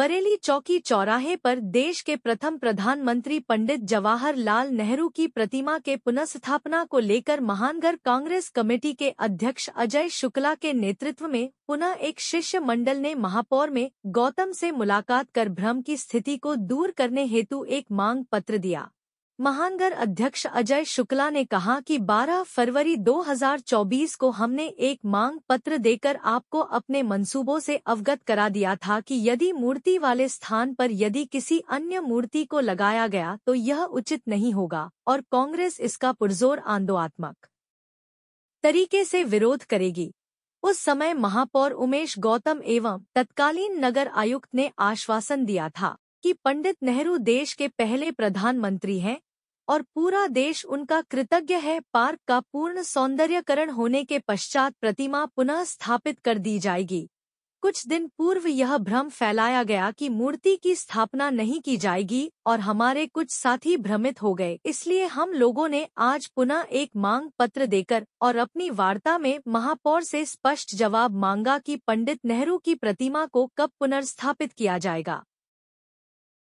बरेली चौकी चौराहे पर देश के प्रथम प्रधानमंत्री पंडित जवाहरलाल नेहरू की प्रतिमा के पुनर्स्थापना को लेकर महानगर कांग्रेस कमेटी के अध्यक्ष अजय शुक्ला के नेतृत्व में पुनः एक शिष्य मंडल ने महापौर में गौतम से मुलाकात कर भ्रम की स्थिति को दूर करने हेतु एक मांग पत्र दिया महानगर अध्यक्ष अजय शुक्ला ने कहा कि 12 फरवरी 2024 को हमने एक मांग पत्र देकर आपको अपने मंसूबों से अवगत करा दिया था कि यदि मूर्ति वाले स्थान पर यदि किसी अन्य मूर्ति को लगाया गया तो यह उचित नहीं होगा और कांग्रेस इसका पुरजोर आंदोलनात्मक तरीके से विरोध करेगी उस समय महापौर उमेश गौतम एवं तत्कालीन नगर आयुक्त ने आश्वासन दिया था कि पंडित नेहरू देश के पहले प्रधानमंत्री हैं और पूरा देश उनका कृतज्ञ है पार्क का पूर्ण सौंदर्यकरण होने के पश्चात प्रतिमा पुनः स्थापित कर दी जाएगी कुछ दिन पूर्व यह भ्रम फैलाया गया कि मूर्ति की स्थापना नहीं की जाएगी और हमारे कुछ साथी भ्रमित हो गए इसलिए हम लोगों ने आज पुनः एक मांग पत्र देकर और अपनी वार्ता में महापौर से स्पष्ट जवाब मांगा कि पंडित नेहरू की प्रतिमा को कब पुनर्स्थापित किया जाएगा